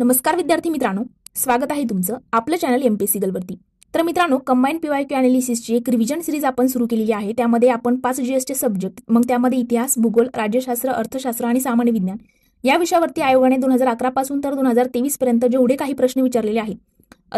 नमस्कार विद्यार्थी मित्रांनो स्वागत आहे तुमचं आपलं चॅनल एम पी सिगलवरती तर मित्रांनो कंबाईन पी वाय क्यू एक रिव्हिजन सिरीज आपण सुरू केलेली आहे त्यामध्ये आपण पाच जी एसचे सब्जेक्ट मग त्यामध्ये इतिहास भूगोल राज्यशास्त्र अर्थशास्त्र आणि सामान्य विज्ञान या विषयावरती आयोगाने दोन हजार अकरापासून तर दोन हजार तेवीसपर्यंत जेवढे काही प्रश्न विचारलेले आहेत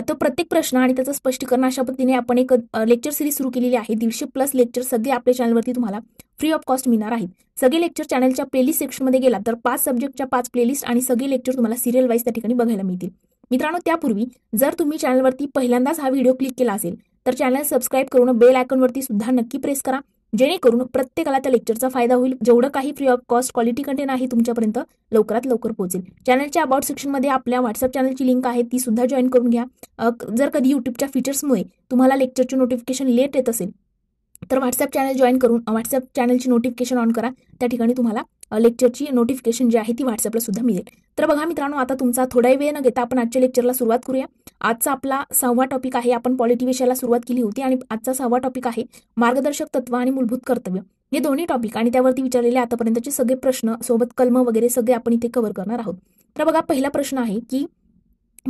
तर प्रत्येक प्रश्न आणि त्याचं स्पष्टीकरण अशा पद्धतीने आपण एक लेक्चर सिरीज सुरू केलेली आहे दीडशे प्लस लेक्चर सगळे आपल्या चॅनलवरती तुम्हाला फ्री ऑफ कॉस्ट मिळणार आहेत सगळे लेक्चर चॅनलच्या प्लेलिस्ट सेक्शनमध्ये गेला तर पाच सब्जेक्टच्या पाच प्लेलिस्ट आणि सगळे लेक्चर तुम्हाला सिरियल वाईज त्या ठिकाणी बघायला मिळतील मित्रांनो त्यापूर्वी जर तुम्ही चॅनलवरती पहिल्यांदाच हा व्हिडिओ क्लिक केला असेल तर चॅनल सबस्क्राईब करून बेल आयकॉनवरती सुद्धा नक्की प्रेस करा जेणेकरून प्रत्येकाला त्या लेक्चरचा फायदा होईल जेवढं काही free of cost quality content आहे तुमच्यापर्यंत लवकरात लवकर पोहोचेल चॅनलच्या अबाउट मध्ये आपल्या व्हॉट्सअप चॅनलची लिंक आहे ती सुद्धा जॉईन करून घ्या जर कधी युट्यूबच्या फीचर्समुळे तुम्हाला लेक्चरचे नोटिफिकेशन लेट येत असेल तर व्हॉट्सअप चॅनल जॉईन करून व्हॉट्सअप चॅनलची नोटिफिकेशन ऑन करा त्या ठिकाणी तुम्हाला लेक्चरची नोटिफिकेशन जी आहे ती व्हॉट्सअपला सुद्धा मिळेल तर बघा मित्रांनो आता तुमचा थोडाही वेळ न घेता आपण आजच्या लेक्चरला सुरुवात करूया आजचा आपला सहावा टॉपिक आहे आपण पॉलिटी विषयाला सुरुवात केली होती आणि आजचा सहावा टॉपिक आहे मार्गदर्शक तत्व आणि मूलभूत कर्तव्य हे दोन्ही टॉपिक आणि त्यावरती विचारलेले आतापर्यंतचे सगळे प्रश्न सोबत कलम वगैरे सगळे आपण इथे कव्हर करणार आहोत तर बघा पहिला प्रश्न आहे की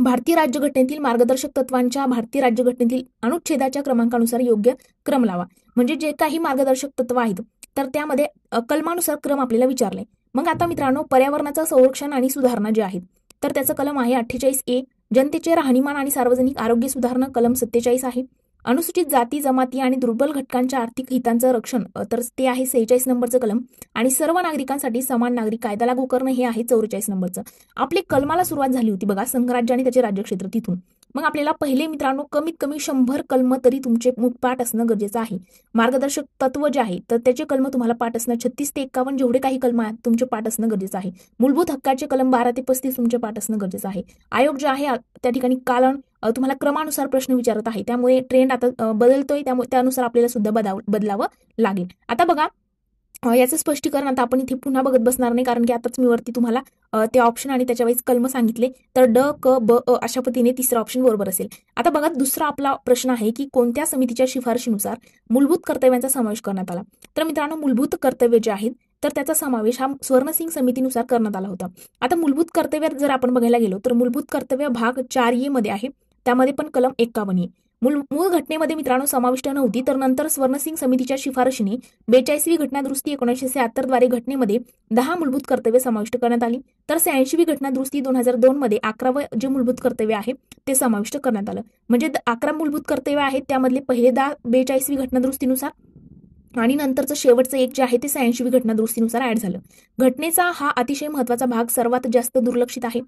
भारतीय राज्यघटनेतील मार्गदर्शक तत्वांच्या भारतीय राज्यघटनेतील अनुच्छेदाच्या क्रमांकानुसार योग्य क्रम लावा म्हणजे जे काही मार्गदर्शक तत्व आहेत तर त्यामध्ये कलमानुसार क्रम आपल्याला विचारलाय मग आता मित्रांनो पर्यावरणाचं संरक्षण आणि सुधारणा जे आहेत तर त्याचं कलम आहे अठ्ठेचाळीस ए जनतेचे राहणीमान आणि सार्वजनिक आरोग्य सुधारणा कलम सत्तेचाळीस आहे अनुसूचित जाती जमाती आणि दुर्बल घटकांच्या आर्थिक हितांचं रक्षण तर ते आहे सेहेचाळीस नंबरचं कलम आणि सर्व नागरिकांसाठी समान नागरिक कायदा लागू करणं हे आहे चौवेचाळीस नंबरचं आपली कलमाला सुरुवात झाली होती बघा संघराज्य आणि त्याचे राज्यक्षेत्र तिथून मग आपल्याला पहिले मित्रांनो कमीत कमी शंभर कलम तरी तुमचे पाठ असणं गरजेचं आहे मार्गदर्शक तत्व जे आहे तर त्याचे कलम तुम्हाला पाठ असणं छत्तीस ते एक्कावन्न जेवढे काही कलम आहेत तुमचे पाठ असणं गरजेचं आहे मूलभूत हक्काचे कलम बारा ते पस्तीस तुमचे पाठ असणं गरजेचं आहे आयोग जे आहे त्या ठिकाणी कालन तुम्हाला क्रमानुसार प्रश्न विचारत आहे त्यामुळे ट्रेंड आता बदलतोय त्यामुळे त्यानुसार आपल्याला सुद्धा बदाव बदलावं लागेल आता बघा याचं स्पष्टीकरण आता आपण इथे पुन्हा बघत बसणार नाही कारण की आताच मी वरती तुम्हाला ते ऑप्शन आणि त्याच्या वेळेस कलम सांगितले तर ड क ब अ अशा पद्धतीने तिसरा ऑप्शन बरोबर असेल आता बघा दुसरा आपला प्रश्न आहे की कोणत्या समितीच्या शिफारशीनुसार मूलभूत कर्तव्यांचा समावेश करण्यात आला तर मित्रांनो मूलभूत कर्तव्य जे आहेत तर त्याचा समावेश हा स्वर्णसिंग समितीनुसार करण्यात आला होता आता मूलभूत कर्तव्य जर आपण बघायला गेलो तर मूलभूत कर्तव्य भाग चार ए मध्ये आहे त्यामध्ये पण कलम एक्कावन्न मूल मूळ घटनेमध्ये मित्रांनो समाविष्ट नव्हती तर नंतर स्वर्णसिंग समितीच्या शिफारशीने बेचाळीसवी घटनादुरुस्ती एकोणीसशे द्वारे घटनेमध्ये दहा मूलभूत कर्तव्य समाविष्ट करण्यात आली तर शहाऐंशीवी घटनादुरुस्ती दोन हजार दोन मध्ये अकरावं जे मूलभूत कर्तव्य आहे ते समाविष्ट करण्यात आलं म्हणजे अकरा मूलभूत कर्तव्य आहेत त्यामधले पहिले दहा बेचाळीसवी घटनादुरुस्तीनुसार आणि नंतरचं शेवटचं एक जे आहे ते सह्याऐंशी घटना दुरुस्तीनुसार ऍड झालं घटनेचा हा अतिशय महत्वाचा भाग सर्वात जास्त दुर्लक्षित आहे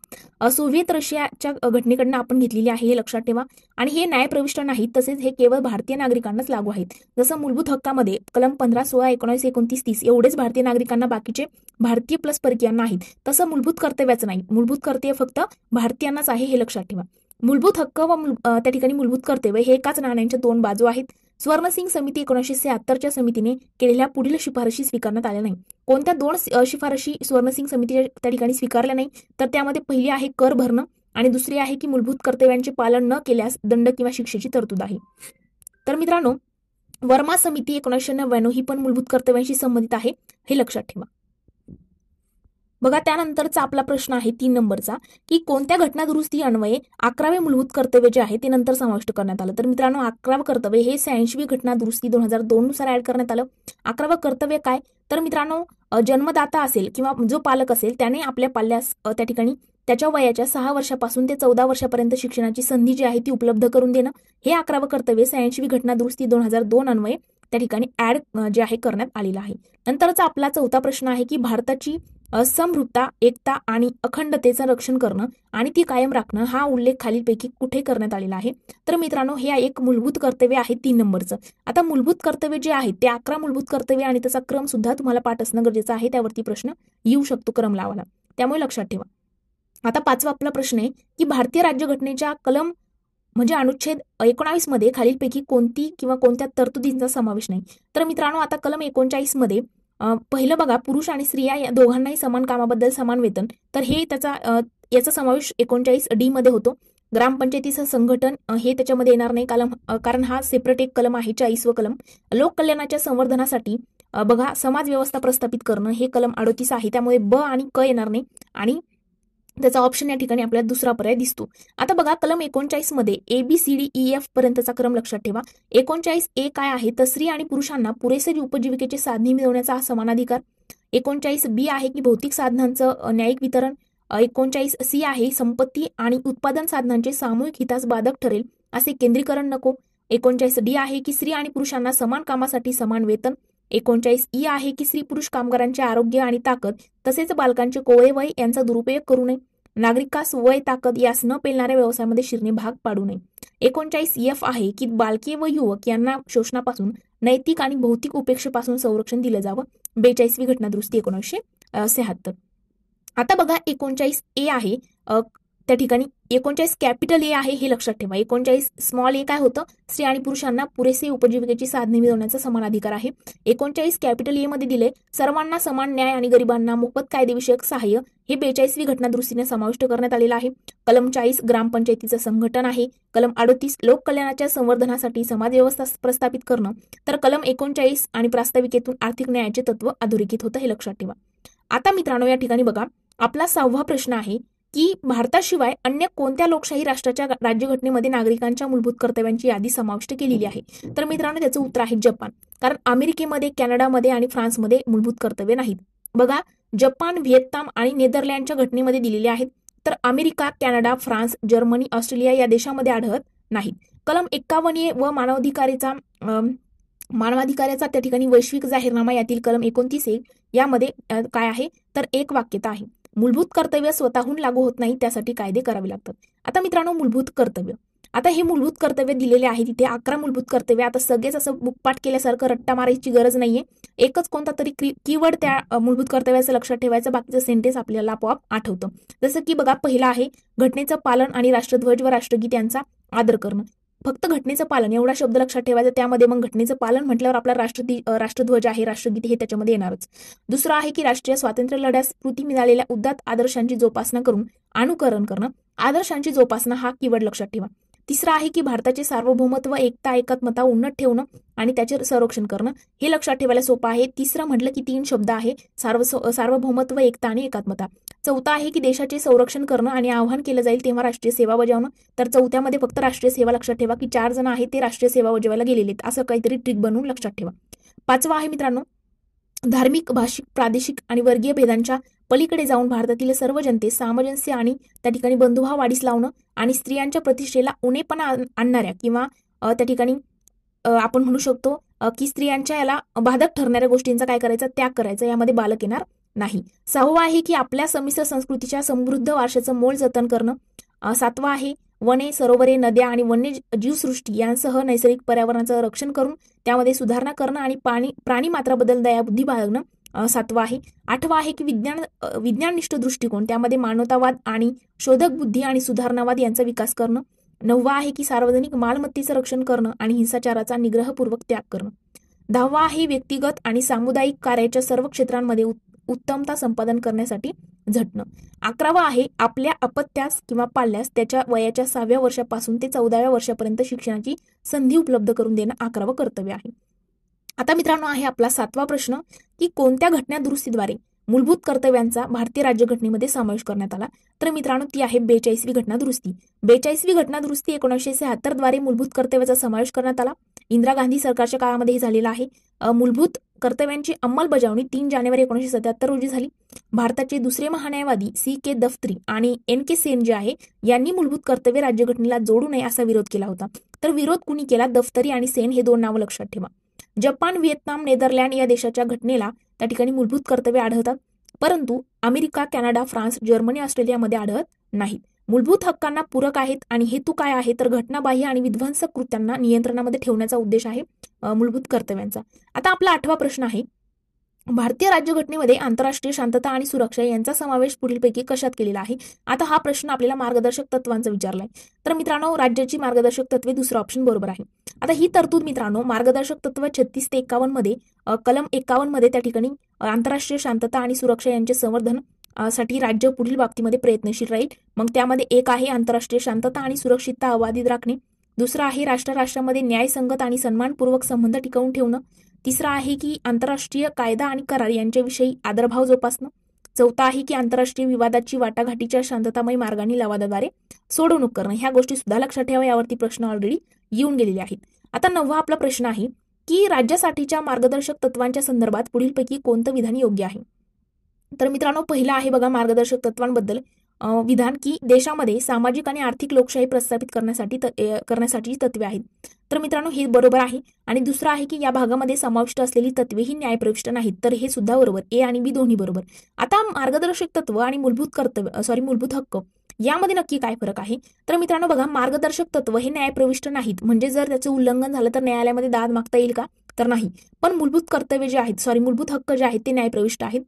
सोव्हिएत रशियाच्या घटनेकडनं आपण घेतलेली आहे हे लक्षात ठेवा आणि हे न्यायप्रविष्ट नाहीत तसेच हे केवळ भारतीय नागरिकांनाच लागू आहेत जसं मूलभूत हक्कामध्ये कलम पंधरा सोळा एकोणीस एकोणतीस तीस एवढेच भारतीय नागरिकांना बाकीचे भारतीय प्लस परकीयांना आहेत तसं मूलभूत कर्तव्याचं नाही मूलभूत कर्तव्य फक्त भारतीयांनाच आहे हे लक्षात ठेवा मूलभूत हक्क व त्या ठिकाणी मूलभूत कर्तव्य हे एकाच नाण्यांच्या दोन बाजू आहेत स्वर्णसिंग समिती एकोणीसशे शहात्तरच्या समितीने केलेल्या पुढील शिफारशी स्वीकारण्यात आल्या नाही कोणत्या दोन शिफारशी स्वर्णसिंग समितीच्या त्या ठिकाणी स्वीकारल्या नाही तर त्यामध्ये पहिली आहे कर भरणं आणि दुसरी आहे की मूलभूत कर्तव्यांचे पालन न केल्यास दंड किंवा शिक्षेची तरतूद आहे तर मित्रांनो वर्मा समिती एकोणीसशे नव्याण्णव ही पण मूलभूत कर्तव्यांशी संबंधित आहे हे लक्षात ठेवा बघा त्यानंतरचा आपला प्रश्न आहे तीन नंबरचा की कोणत्या घटना दुरुस्ती अन्वये अकरावे मूलभूत कर्तव्य जे आहे ते नंतर समाविष्ट करण्यात आलं तर मित्रांनो अकरावं कर्तव्य हे शहाऐंशी घटना दुरुस्ती दोन हजार दोन नुसार ऍड करण्यात आलं अकरावं कर्तव्य काय तर मित्रांनो जन्मदाता असेल किंवा जो पालक असेल त्याने आपल्या पाल्यास त्या ठिकाणी त्याच्या वयाच्या सहा वर्षापासून ते चौदा वर्षापर्यंत शिक्षणाची संधी जी आहे ती उपलब्ध करून देणं हे अकरावं कर्तव्य शहाऐंशी घटना दुरुस्ती दोन हजार दोन अन्वये त्या ठिकाणी ऍड जे आहे करण्यात आलेला आहे नंतरचा आपला चौथा प्रश्न आहे की भारताची असमृद्धता एकता आणि अखंडतेचं रक्षण करणं आणि ती कायम राखणं हा उल्लेख खालीलपैकी कुठे करण्यात आलेला आहे तर मित्रांनो हे एक मूलभूत कर्तव्य आहे तीन नंबरचं आता मूलभूत कर्तव्य जे आहे ते अकरा मूलभूत कर्तव्य आणि त्याचा क्रम सुद्धा तुम्हाला पाठ असणं गरजेचं आहे त्यावरती प्रश्न येऊ शकतो क्रम लावायला त्यामुळे लक्षात ठेवा आता पाचवा आपला प्रश्न आहे की भारतीय राज्यघटनेच्या कलम म्हणजे अनुच्छेद एकोणावीस मध्ये खालीलपैकी कोणती किंवा कोणत्या तरतुदींचा समावेश नाही तर मित्रांनो आता कलम एकोणचाळीस मध्ये पहिलं बघा पुरुष आणि स्त्रिया या दोघांनाही समान कामाबद्दल समान वेतन तर हे त्याचा याचा समावेश एकोणचाळीस डी मध्ये होतो ग्रामपंचायतीचं संघटन हे त्याच्यामध्ये येणार नाही कलम कारण हा सेपरेट एक कलम आहे चाळीस व कलम लोककल्याणाच्या संवर्धनासाठी बघा समाज व्यवस्था प्रस्थापित करणं हे कलम अडोतीस आहे त्यामुळे ब आणि क येणार नाही आणि त्याचा ऑप्शन या ठिकाणी आपल्याला दुसरा पर्याय दिसतो आता बघा कलम एकोणचाळीस मध्ये A B C D E F पर्यंतचा क्रम लक्षात ठेवा एकोणचाळीस ए काय आहे तर स्त्री आणि पुरुषांना पुरेसे उपजीविकेचे साधने मिळवण्याचा हा अधिकार एकोणचाळीस बी आहे की भौतिक साधनांचं न्यायिक वितरण एकोणचाळीस सी आहे संपत्ती आणि उत्पादन साधनांचे सामूहिक हितास बाधक ठरेल असे केंद्रीकरण नको एकोणचाळीस डी आहे की स्त्री आणि पुरुषांना समान कामासाठी समान वेतन एकोणचाळीस ई आहे की स्त्री पुरुष कामगारांचे आरोग्य आणि ताकद तसेच बालकांचे कोवळे वय यांचा दुरुपयोग करू नये नागरिकास वय ताकद यास न पेलणाऱ्या व्यवसायामध्ये शिरणे भाग पाडू नये एकोणचाळीस एफ आहे की बालके व युवक यांना शोषणापासून नैतिक आणि भौतिक उपेक्षेपासून संरक्षण दिलं जावं बेचाळीसवी घटनादुरुस्ती एकोणीसशे शहात्तर आता बघा एकोणचाळीस ए आहे त्या ठिकाणी एकोणचाळीस कॅपिटल ए आहे हे लक्षात ठेवा एकोणचाळीस स्मॉल ए काय होतं स्त्री आणि पुरुषांना पुरेसे उपजीविकेची साधने मिळवण्याचा समान अधिकार आहे एकोणचाळीस कॅपिटल ए मध्ये दिले सर्वांना समान न्याय आणि गरिबांना मोफत कायदेविषयक सहाय्य हे बेचाळीसवी घटनादृष्टीने समाविष्ट करण्यात आलेलं आहे कलम चाळीस ग्रामपंचायतीचं संघटन आहे कलम अडोतीस लोककल्याणाच्या संवर्धनासाठी समाज व्यवस्था प्रस्थापित करणं तर कलम एकोणचाळीस आणि प्रास्ताविकेतून आर्थिक न्यायाचे तत्व अधोरेखित होतं हे लक्षात ठेवा आता मित्रांनो या ठिकाणी बघा आपला सहावा प्रश्न आहे की भारताशिवाय अन्य कोणत्या लोकशाही राष्ट्राच्या राज्यघटनेमध्ये नागरिकांच्या मूलभूत कर्तव्यांची यादी समाविष्ट केलेली आहे तर मित्रांनो त्याचं उत्तर आहे जपान कारण अमेरिकेमध्ये कॅनडामध्ये आणि फ्रान्समध्ये मूलभूत कर्तव्य नाहीत बघा जपान व्हिएतनाम आणि नेदरलँडच्या घटनेमध्ये दिलेले आहेत तर America Canada France Germany Australia या देशामध्ये आढळत नाहीत कलम एक्कावन्न व मानवाधिकारीचा मानवाधिकाराचा त्या ठिकाणी वैश्विक जाहीरनामा यातील कलम एकोणतीस एक यामध्ये काय आहे तर एक वाक्यता आहे मूलभूत कर्तव्य स्वतःहून लागू होत नाही त्यासाठी कायदे करावे लागतात आता मित्रांनो मूलभूत कर्तव्य आता हे मूलभूत कर्तव्य दिलेले आहे तिथे अकरा मूलभूत कर्तव्य आता सगळेच असं बुकपाठ केल्यासारखं रट्टा मारायची गरज नाहीये एकच कोणता तरी कीवर्ड त्या मूलभूत कर्तव्याचं लक्षात ठेवायचं बाकीचं सेंटेन्स आपल्याला आपोआप आठवतं जसं की बघा पहिला आहे घटनेचं पालन आणि राष्ट्रध्वज व राष्ट्रगीत यांचा आदर करणं फक्त घटनेचं पालन एवढा शब्द लक्षात ठेवायचा त्यामध्ये मग घटनेचं पालन म्हटल्यावर आपला राष्ट्र राष्ट्रध्वज आहे राष्ट्रगीत हे त्याच्यामध्ये येणारच दुसरं आहे की राष्ट्रीय स्वातंत्र्य लढ्यास कृती मिळालेल्या उद्दात आदर्शांची जोपासना करून अनुकरण करणं आदर्शांची जोपासना हा किवड लक्षात ठेवा तिसरं आहे की भारताचे सार्वभौमत्व एकता एकात्मता उन्नत ठेवणं आणि त्याचे संरक्षण करणं हे लक्षात ठेवायला सोपं आहे तिसरं म्हटलं की तीन शब्द आहे सार्व सार्वभौमत्व एकता आणि एकात्मता चौथा आहे की देशाचे संरक्षण करणं आणि आव्हान केलं जाईल तेव्हा राष्ट्रीय सेवा बजावणं तर चौथ्यामध्ये फक्त राष्ट्रीय सेवा लक्षात ठेवा की चार जण आहेत ते राष्ट्रीय सेवा बजावायला गेलेले आहेत असं काहीतरी ट्रिक बनवून लक्षात ठेवा पाचवा आहे मित्रांनो धार्मिक भाषिक प्रादेशिक आणि वर्गीय भेदांच्या पलीकडे जाऊन भारतातील सर्व जनते सामंजस्य आणि त्या ठिकाणी बंधुभाव वाढीस लावणं आणि स्त्रियांच्या प्रतिष्ठेला उणेपणा आणणाऱ्या किंवा त्या ठिकाणी आपण म्हणू शकतो की स्त्रियांच्या याला बाधक ठरणाऱ्या गोष्टींचा काय करायचा त्याग करायचा यामध्ये बालक येणार नाही सहावा आहे की आपल्या समिश्र संस्कृतीच्या समृद्ध वारशाचं मोल जतन करणं सातवा आहे वने सरोवरे नद्या आणि वन्य जीवसृष्टी यांसह नैसर्गिक पर्यावरणाचं रक्षण करून त्यामध्ये सुधारणा करणं आणि पाणी प्राणी मात्राबद्दल दयाबुद्धी बाळगणं सातवा आहे आठवा आहे की विज्ञान विज्ञाननिष्ठ दृष्टिकोन त्यामध्ये मानवतावाद आणि शोधक बुद्धी आणि सुधारणावाद यांचा विकास करणं नववा आहे की सार्वजनिक मालमत्तेचं रक्षण करणं आणि हिंसाचाराचा निग्रहपूर्वक त्याग करणं दहावा आहे व्यक्तिगत आणि सामुदायिक कार्याच्या सर्व क्षेत्रांमध्ये उत्तमता संपादन करण्यासाठी झटणं अकरावा आहे आपल्या अपत्यास किंवा पाल्यास त्याच्या वयाच्या सहाव्या वर्षापासून ते चौदाव्या वर्षापर्यंत शिक्षणाची संधी उपलब्ध करून देणं अकरावं कर्तव्य आहे आता मित्रांनो आहे आपला सातवा प्रश्न की कोणत्या घटना दुरुस्तीद्वारे मूलभूत कर्तव्यांचा भारतीय राज्यघटनेमध्ये समावेश करण्यात आला तर मित्रांनो ती आहे बेचाळीसवी घटना दुरुस्ती बेचाळीसवी घटना दुरुस्ती एकोणीसशे शहात्तर द्वारे मूलभूत कर्तव्याचा समावेश करण्यात आला इंदिरा गांधी सरकारच्या काळामध्ये हे झालेला आहे मूलभूत कर्तव्यांची अंमलबजावणी तीन जानेवारी एकोणीसशे सत्याहत्तर रोजी झाली भारताचे दुसरे महान्यायवादी सी के दफ्तरी आणि एन के सेन जे आहे यांनी मूलभूत कर्तव्य राज्यघटनेला जोडू नये असा विरोध केला होता तर विरोध कुणी केला दफ्तरी आणि सेन हे दोन नावं लक्षात ठेवा जपान व्हिएतनाम नेदरलँड या देशाच्या घटनेला त्या ठिकाणी मूलभूत कर्तव्य आढळतात परंतु अमेरिका कॅनडा फ्रान्स जर्मनी ऑस्ट्रेलियामध्ये आढळत नाहीत मूलभूत हक्कांना पूरक आहेत आणि हेतू काय आहे तर घटनाबाह्य आणि विध्वंसक कृत्यांना नियंत्रणामध्ये ठेवण्याचा उद्देश आहे मूलभूत कर्तव्यांचा आता आपला आठवा प्रश्न आहे भारतीय राज्यघटनेमध्ये आंतरराष्ट्रीय शांतता आणि सुरक्षा यांचा समावेश पुढीलपैकी कशात केलेला आहे आता हा प्रश्न आपल्याला मार्गदर्शक तत्वांचा विचारलाय तर मित्रांनो राज्याची मार्गदर्शक तत्वे दुसरं ऑप्शन बरोबर आहे आता ही तरतूद मित्रांनो मार्गदर्शक तत्व छत्तीस ते एकावन्न मध्ये कलम एकावन्न मध्ये त्या ठिकाणी आंतरराष्ट्रीय शांतता आणि सुरक्षा यांचे संवर्धन साठी राज्य पुढील बाबतीमध्ये प्रयत्नशील राहील मग त्यामध्ये एक आहे आंतरराष्ट्रीय शांतता आणि सुरक्षितता अबाधित राखणे दुसरा आहे राष्ट्र राष्ट्रामध्ये न्यायसंगत आणि सन्मानपूर्वक संबंध टिकवून ठेवणं तिसरा आहे की आंतरराष्ट्रीय कायदा आणि करार यांच्याविषयी आदरभाव जोपासणं चौथा आहे की आंतरराष्ट्रीय विवादाची वाटाघाटीच्या शांततामय मार्गाने लवादाद्वारे सोडवणूक करणं ह्या गोष्टी सुद्धा लक्षात ठेवा यावरती प्रश्न ऑलरेडी येऊन गेलेले आहेत आता नववा आपला प्रश्न आहे की राज्यासाठीच्या मार्गदर्शक तत्वांच्या संदर्भात पुढीलपैकी कोणतं विधान योग्य आहे तर मित्रांनो पहिला आहे बघा मार्गदर्शक तत्वांबद्दल विधान की देशामध्ये सामाजिक आणि आर्थिक लोकशाही प्रस्थापित करण्यासाठी करण्यासाठी तत्वे आहेत तर मित्रांनो हे बरोबर आहे आणि दुसरं आहे की या भागामध्ये समाविष्ट असलेली तत्वे ही न्यायप्रविष्ट नाहीत तर हे सुद्धा बरोबर ए आणि बी दोन्ही बरोबर आता मार्गदर्शक तत्व आणि मूलभूत कर्तव्य सॉरी मूलभूत हक्क यामध्ये नक्की काय फरक आहे तर मित्रांनो बघा मार्गदर्शक तत्व हे न्यायप्रविष्ट नाहीत म्हणजे जर त्याचं उल्लंघन झालं तर न्यायालयामध्ये दाद मागता येईल का तर नाही पण मूलभूत कर्तव्य जे आहेत सॉरी मूलभूत हक्क जे आहेत ते न्यायप्रविष्ट आहेत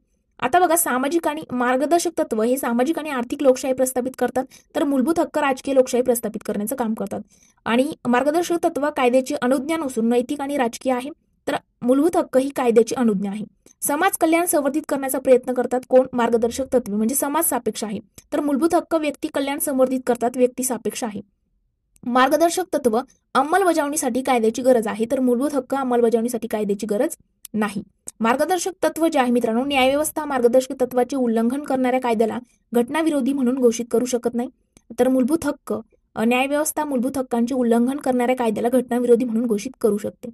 आता बघा सामाजिक आणि मार्गदर्शक तत्व हे सामाजिक आणि आर्थिक लोकशाही प्रस्थापित करतात तर मूलभूत हक्क राजकीय लोकशाही प्रस्थापित करण्याचं काम करतात आणि मार्गदर्शक तत्व कायद्याचे अनुज्ञा नसून नैतिक आणि राजकीय आहे तर मूलभूत हक्क ही कायद्याची अनुज्ञा आहे समाज कल्याण संवर्धित करण्याचा प्रयत्न करतात कोण मार्गदर्शक तत्वे म्हणजे समाज सापेक्ष आहे तर मूलभूत हक्क व्यक्ती कल्याण संवर्धित करतात व्यक्ती सापेक्ष आहे मार्गदर्शक तत्व अंमलबजावणीसाठी कायद्याची गरज आहे तर मूलभूत हक्क अंमलबजावणीसाठी कायद्याची गरज नाही मार्गदर्शक तत्व जे आहे मित्रांनो न्यायव्यवस्था मार्गदर्शक तत्वाचे उल्लंघन करणाऱ्या कायद्याला घटनाविरोधी म्हणून घोषित करू शकत नाही तर मूलभूत हक्क न्यायव्यवस्था मूलभूत हक्कांचे उल्लंघन करणाऱ्या कायद्याला घटनाविरोधी म्हणून घोषित करू शकते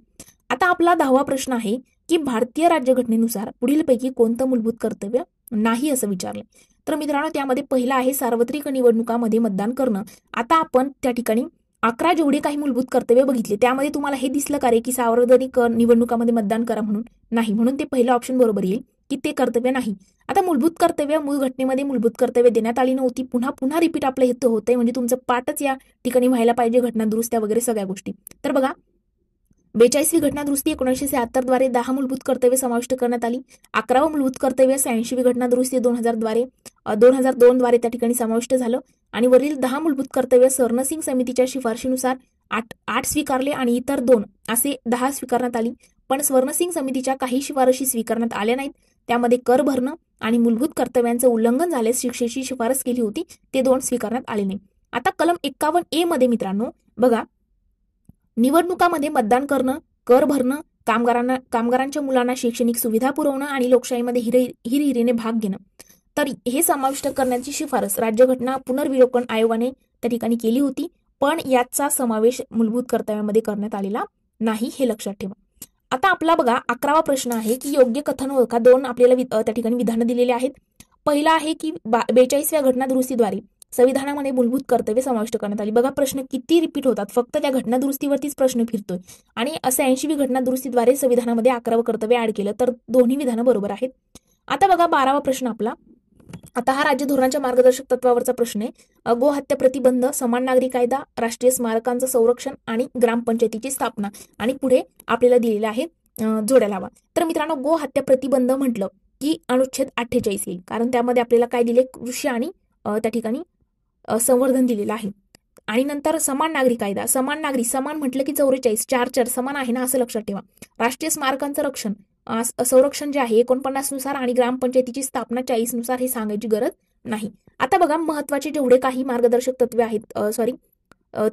आता आपला दहावा प्रश्न आहे की भारतीय राज्यघटनेनुसार पुढीलपैकी कोणतं मूलभूत कर्तव्य नाही असं विचारलं तर मित्रांनो त्यामध्ये पहिला आहे सार्वत्रिक निवडणुकामध्ये मतदान करणं आता आपण त्या ठिकाणी अकरा जेवढे काही मूलभूत कर्तव्य बघितले त्यामध्ये तुम्हाला हे दिसलं का रे की सार्वजनिक निवडणुकामध्ये मतदान करा म्हणून नाही म्हणून ते पहिलं ऑप्शन बरोबर येईल की ते कर्तव्य नाही आता मूलभूत कर्तव्य मूळ घटनेमध्ये मूलभूत कर्तव्य देण्यात आली नव्हती पुन्हा पुन्हा रिपीट आपलं होत आहे म्हणजे तुमचं पाठच या ठिकाणी व्हायला पाहिजे घटना दुरुस्त्या वगैरे सगळ्या गोष्टी तर बघा बेचाळीसवी घटना दुरुस्ती एकोणीसशे द्वारे दहा मूलभूत कर्तव्य समाविष्ट करण्यात आली अकरावं मूलभूत कर्तव्य शहाऐंशीवी घटना दुरुस्ती दोन द्वारे दोन हजार द्वारे त्या ठिकाणी समाविष्ट झालं आणि वरील दहा मूलभूत कर्तव्य सरनसिंग समितीच्या शिफारशीनुसार आठ आठ स्वीकारले आणि इतर दोन असे दहा स्वीकारण्यात आली पण स्वर्णसिंग समितीच्या काही शिफारशी स्वीकारण्यात आल्या नाहीत त्यामध्ये कर भरणं आणि मूलभूत कर्तव्यांचं उल्लंघन झाल्यास शिक्षेची शिफारस केली होती ते दोन स्वीकारण्यात आले नाही आता कलम एक्कावन्न ए मध्ये मित्रांनो बघा निवडणुकामध्ये मतदान करणं कर भरणं कामगारांना कामगारांच्या मुलांना शैक्षणिक सुविधा पुरवणं आणि लोकशाहीमध्ये हिर हिरहिरीने भाग घेणं तरी हे समाविष्ट करण्याची शिफारस राज्यघटना पुनर्विलोकन आयोगाने त्या ठिकाणी केली होती पण याचा समावेश मूलभूत कर्तव्यामध्ये करण्यात आलेला नाही हे लक्षात ठेवा आता आपला बघा अकरावा प्रश्न आहे की योग्य कथन ओळखा दोन आपल्याला त्या ठिकाणी विधानं दिलेली आहेत पहिला आहे की बेचाळीसव्या घटना दुरुस्तीद्वारे संविधानामध्ये मूलभूत कर्तव्य समाविष्ट करण्यात आली बघा प्रश्न किती रिपीट होतात फक्त त्या घटना दुरुस्तीवरतीच प्रश्न फिरतोय आणि असं ऐंशीवी घटना दुरुस्तीद्वारे संविधानामध्ये अकरावं कर्तव्य ऍड केलं तर दोन्ही विधानं बरोबर आहेत आता बघा बारावा प्रश्न आपला आता हा राज्य धोरणाच्या मार्गदर्शक तत्वावरचा प्रश्न आहे गोहत्या प्रतिबंध समान नागरी कायदा राष्ट्रीय स्मारकांचं संरक्षण आणि ग्रामपंचायतीची स्थापना आणि पुढे आपल्याला दिलेला आहे जोड्या लावा तर मित्रांनो गो हत्या प्रतिबंध म्हटलं की अनुच्छेद अठ्ठेचाळीस येईल कारण त्यामध्ये आपल्याला काय दिले कृषी आणि त्या ठिकाणी संवर्धन दिलेलं आहे आणि नंतर समान नागरी कायदा समान नागरी समान म्हटलं की चौवेचाळीस चार चार समान आहे ना असं लक्षात ठेवा राष्ट्रीय स्मारकांचं रक्षण संरक्षण जे आहे नुसार आणि ग्रामपंचायतीची स्थापना चाळीसनुसार हे सांगायची गरज नाही आता बघा महत्वाचे जेवढे काही मार्गदर्शक तत्वे आहेत सॉरी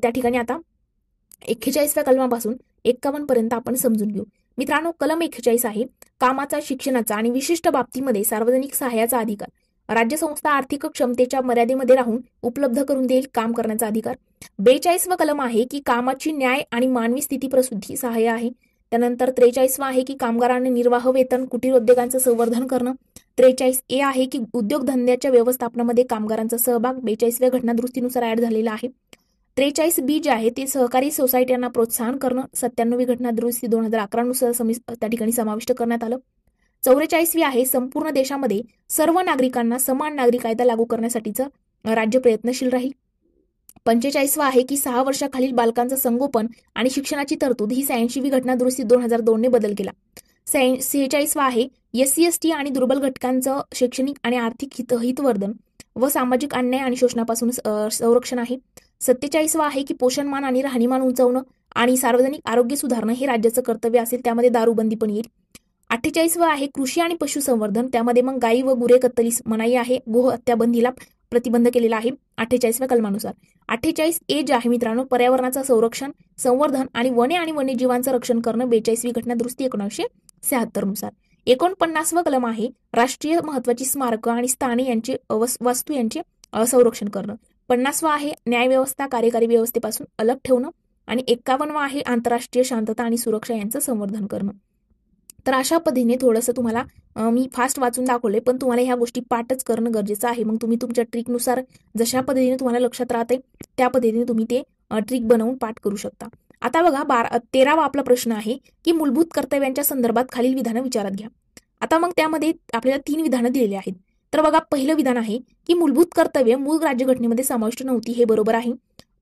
त्या ठिकाणी आता एक्केचाळीसव्या कलमापासून एक्कावन्न पर्यंत आपण समजून घेऊ मित्रांनो कलम एक्केचाळीस आहे कामाचा शिक्षणाचा आणि विशिष्ट बाबतीमध्ये सार्वजनिक सहाय्याचा अधिकार राज्य संस्था आर्थिक क्षमतेच्या मर्यादेमध्ये राहून उपलब्ध करून देईल काम करण्याचा अधिकार बेचाळीसव्या कलम आहे की कामाची न्याय आणि मानवी स्थिती प्रसिद्धी सहाय्य आहे त्यानंतर त्रेचाळीसवा आहे की कामगारांनी निर्वाह वेतन कुटीर उद्योगांचं संवर्धन करणं त्रेचाळीस ए आहे की उद्योगधंद्याच्या व्यवस्थापनामध्ये कामगारांचा सहभाग बेचाळीसव्या घटनादुरुस्तीनुसार ऍड झालेला आहे त्रेचाळीस बी जे आहे ते सहकारी सोसायट्यांना प्रोत्साहन करणं सत्त्याण्णवी घटनादुरुस्ती दोन हजार अकरानुसार त्या ठिकाणी समाविष्ट करण्यात आलं चौवेचाळीसवी आहे संपूर्ण देशामध्ये सर्व नागरिकांना समान नागरी कायदा लागू करण्यासाठीचं राज्य प्रयत्नशील राहील पंचेचाळीसवा आहे की सहा वर्षाखालील बालकांचं संगोपन आणि शिक्षणाची तरतूद ही शहाऐंशीवी घटना दुरुस्ती दोन हजार दोनने बदल केला सेहेचाळीसवा आहे एस सी एस टी आणि दुर्बल घटकांचं शैक्षणिक आणि आर्थिक हित हितवर्धन व सामाजिक अन्याय आणि शोषणापासून संरक्षण आहे सत्तेचाळीसवा आहे की पोषणमान आणि राहणीमान उंचावणं आणि सार्वजनिक आरोग्य सुधारणं हे राज्याचं कर्तव्य असेल त्यामध्ये दारूबंदी पण येईल अठ्ठेचाळीसवा आहे कृषी आणि पशुसंवर्धन त्यामध्ये मग गायी व गुरे कत्तली मनाई आहे गोहत्या बंदीला प्रतिबंध केलेला आहे अठ्ठेचाळीसव्या कलमानुसार अठ्ठेचाळीस ए जे आहे मित्रांनो पर्यावरणाचं संरक्षण संवर्धन आणि वने आणि वन्यजीवांचं रक्षण करणं बेचाळीसवी घटना दुरुस्ती एकोणीसशे शहात्तर नुसार एकोणपन्नासवं कलम आहे राष्ट्रीय महत्वाची स्मारक आणि स्थाने यांचे वस्तू यांचे संरक्षण करणं पन्नासवा आहे न्यायव्यवस्था कार्यकारी व्यवस्थेपासून अलग ठेवणं आणि एक्कावन्नवा आहे आंतरराष्ट्रीय शांतता आणि सुरक्षा यांचं संवर्धन करणं तर अशा पद्धतीने थोडंसं तुम्हाला मी फास्ट वाचून दाखवले पण तुम्हाला ह्या गोष्टी पाठच करणं गरजेचं आहे मग तुम्ही तुमच्या ट्रिकनुसार जशा पद्धतीने तुम्हाला लक्षात राहते त्या पद्धतीने तुम्ही ते ट्रिक बनवून पाठ करू शकता आता बघा बारा तेरावा आपला प्रश्न आहे की मूलभूत कर्तव्यांच्या संदर्भात खालील विधानं विचारात घ्या आता मग त्यामध्ये आपल्याला तीन विधानं दिलेली आहेत तर बघा पहिलं विधान आहे की मूलभूत कर्तव्य मूळ राज्यघटनेमध्ये समाविष्ट नव्हती हे बरोबर आहे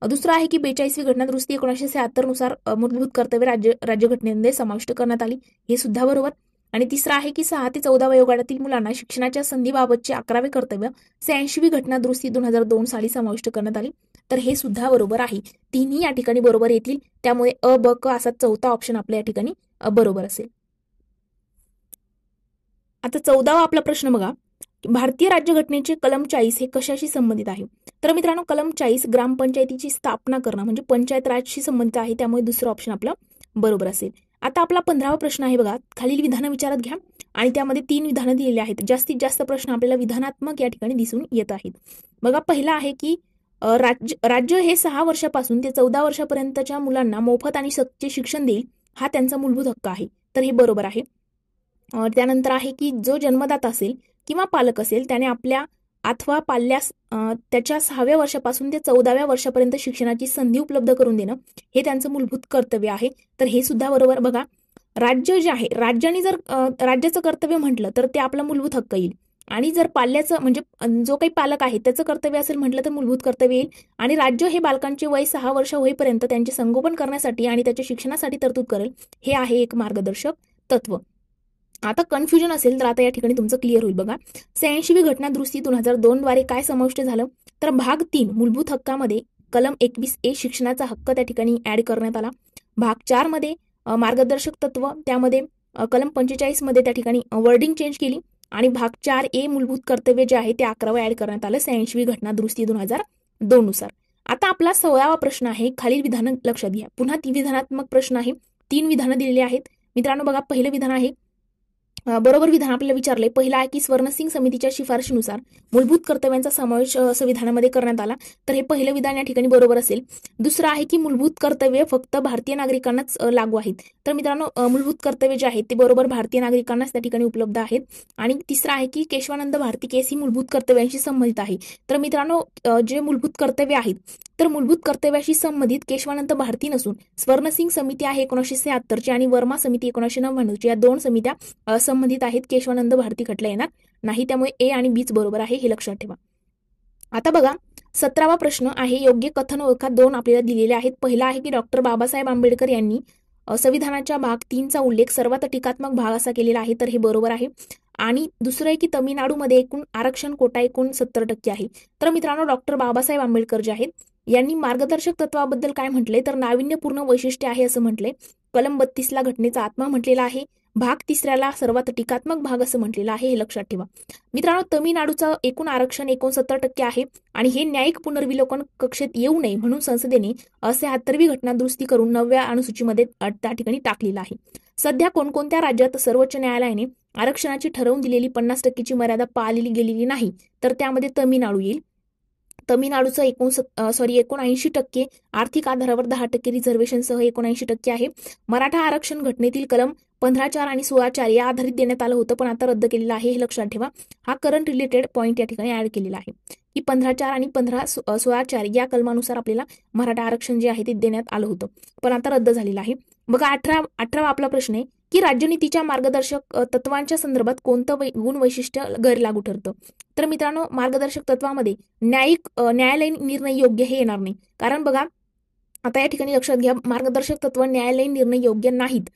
दुसरं आहे की बेचाळीसवी घटना दुरुस्ती एकोणीसशे शहात्तर नुसार मूलभूत कर्तव्य राज्य राज्यघटनेमध्ये समाविष्ट करण्यात आली हे सुद्धा बरोबर आणि तिसरं आहे की सहा ते चौदा वयोगटातील मुलांना शिक्षणाच्या संधीबाबतचे अकरावे कर्तव्य शहाऐंशीवी घटना दुरुस्ती दोन हजार दोन साली समाविष्ट करण्यात आली तर हे सुद्धा बरोबर आहे तिन्ही या ठिकाणी बरोबर येतील त्यामुळे अ ब क असा चौथा ऑप्शन आपल्या या ठिकाणी बरोबर असेल आता चौदावा आपला प्रश्न बघा भारतीय राज्यघटनेचे कलम चाळीस हे कशाशी संबंधित आहे तर मित्रांनो कलम चाळीस ग्रामपंचायतीची स्थापना करणं म्हणजे पंचायत राजशी संबंधित आहे त्यामुळे दुसरं ऑप्शन आपला बरोबर असेल आता आपला पंधरावा प्रश्न आहे बघा खालील विधानं विचारात घ्या आणि त्यामध्ये तीन विधानं दिलेली आहेत जास्तीत जास्त प्रश्न आपल्याला विधानात्मक या ठिकाणी दिसून येत आहेत बघा पहिला आहे की राज्य राज्य हे सहा वर्षापासून ते चौदा वर्षापर्यंतच्या मुलांना मोफत आणि सक्तचे शिक्षण देईल हा त्यांचा मूलभूत हक्क आहे तर हे बरोबर आहे त्यानंतर आहे की जो जन्मदाता असेल किंवा पालक असेल त्याने आपल्या अथवा पाल्यास त्याच्या सहाव्या वर्षापासून ते चौदाव्या वर्षापर्यंत शिक्षणाची संधी उपलब्ध करून देणं हे त्यांचं मूलभूत कर्तव्य आहे तर हे सुद्धा बरोबर बघा राज्य जे आहे राज्याने जर राज्याचं कर्तव्य म्हटलं तर ते आपला मूलभूत हक्क येईल आणि जर पाल्याचं म्हणजे जो काही पालक आहे त्याचं कर्तव्य असेल म्हटलं तर मूलभूत कर्तव्य येईल आणि राज्य हे बालकांचे वय सहा वर्ष होईपर्यंत त्यांचे संगोपन करण्यासाठी आणि त्याच्या शिक्षणासाठी तरतूद करेल हे आहे एक मार्गदर्शक तत्व आता कन्फ्युजन असेल तर आता या ठिकाणी तुमचं क्लिअर होईल बघा शहाऐंशीवी घटना दुरुस्ती दोन हजार दोन द्वारे काय समाविष्ट झालं तर भाग तीन मूलभूत हक्कामध्ये कलम एकवीस ए शिक्षणाचा हक्क त्या ठिकाणी ऍड करण्यात आला भाग चार मध्ये मार्गदर्शक तत्व त्यामध्ये कलम पंचेचाळीस मध्ये त्या ठिकाणी वर्डिंग चेंज केली आणि भाग चार ए मूलभूत कर्तव्य जे आहे ते अकरावं ऍड करण्यात आलं शहाऐंशीवी घटना दुरुस्ती दोन हजार दोन नुसार आता आपला सोळावा प्रश्न आहे खालील विधानं लक्षात घ्या पुन्हा ती विधानात्मक प्रश्न आहे तीन विधानं दिलेली आहेत मित्रांनो बघा पहिलं विधान आहे बरोबर विधान आपल्याला विचारले पहिला आहे की स्वर्णसिंग समितीच्या शिफारशीनुसार मूलभूत कर्तव्यांचा समावेश संविधानामध्ये करण्यात आला तर हे पहिलं विधान या ठिकाणी बरोबर असेल दुसरं आहे की मूलभूत कर्तव्य फक्त भारतीय नागरिकांनाच लागू आहेत तर मित्रांनो मूलभूत कर्तव्य जे आहेत ते बरोबर भारतीय नागरिकांनाच त्या ठिकाणी उपलब्ध आहेत आणि तिसरं आहे की केशवानंद भारती केस ही मूलभूत कर्तव्यांशी संबंधित आहे तर मित्रांनो जे मूलभूत कर्तव्य आहेत तर मूलभूत कर्तव्याशी संबंधित केशवानंद भारती नसून स्वर्णसिंग समिती आहे एकोणीसशे शहात्तरची आणि वर्मा समिती एकोणीसशे नव्याण्णवची या दोन समित्या संबंधित आहेत केशवानंद भारती खटला येणार नाही त्यामुळे ए आणि बीच बरोबर आहे हे लक्षात ठेवा आता बघा सतरावा प्रश्न आहे योग्य कथन ओळखात दोन आपल्याला दिलेले आहेत पहिला आहे की डॉक्टर बाबासाहेब आंबेडकर यांनी संविधानाच्या भाग तीनचा उल्लेख सर्वात टीकात्मक भाग असा केलेला आहे तर हे बरोबर आहे आणि दुसरं आहे की तमिळनाडूमध्ये एकूण आरक्षण कोटा एकूण सत्तर टक्के आहे तर मित्रांनो डॉक्टर बाबासाहेब आंबेडकर जे आहेत यांनी मार्गदर्शक तत्वाबद्दल काय म्हटले तर नाविन्यपूर्ण वैशिष्ट्य आहे असं म्हटले कलम ला घटनेचा आत्मा म्हटलेला आहे भाग तिसऱ्याला सर्वात टीकात्मक भाग असं म्हटलेला आहे हे लक्षात ठेवा मित्रांनो तमिळनाडूचं एकूण आरक्षण एकोणसत्तर टक्के आहे आणि हे न्यायिक पुनर्विलोकन कक्षेत येऊ नये म्हणून संसदेने हातरवी घटना दुरुस्ती करून नवव्या अनुसूचीमध्ये त्या ठिकाणी टाकलेला आहे सध्या कोणकोणत्या राज्यात सर्वोच्च न्यायालयाने आरक्षणाची ठरवून दिलेली पन्नास टक्केची मर्यादा पाळलेली गेलेली नाही तर त्यामध्ये तमिळनाडू येईल तमिळनाडूचं एकूण सॉरी एकोणऐंशी टक्के आर्थिक आधारावर दहा टक्के रिझर्वेशनसह एकोणऐंशी टक्के आहे मराठा आरक्षण घटनेतील कलम पंधरा चार आणि सोळा चार या आधारित देण्यात आलं होतं पण आता रद्द केलेलं आहे हे लक्षात ठेवा हा करंट रिलेटेड पॉईंट या ठिकाणी ऍड केलेला आहे की पंधरा चार आणि पंधरा सोळा चार या कलमानुसार आपल्याला मराठा आरक्षण जे आहे ते देण्यात आलं होतं पण आता रद्द झालेलं आहे बघा अठरा अठरावा आपला प्रश्न आहे की राज्यनीतीच्या मार्गदर्शक तत्वांच्या संदर्भात कोणतं गुण वैशिष्ट्य गैरलागू ठरतं तर मित्रांनो मार्गदर्शक तत्वामध्ये न्यायिक न्यायालयीन निर्णय योग्य हे येणार नाही कारण बघा आता या ठिकाणी लक्षात घ्या मार्गदर्शक तत्व न्यायालयीन निर्णय योग्य नाहीत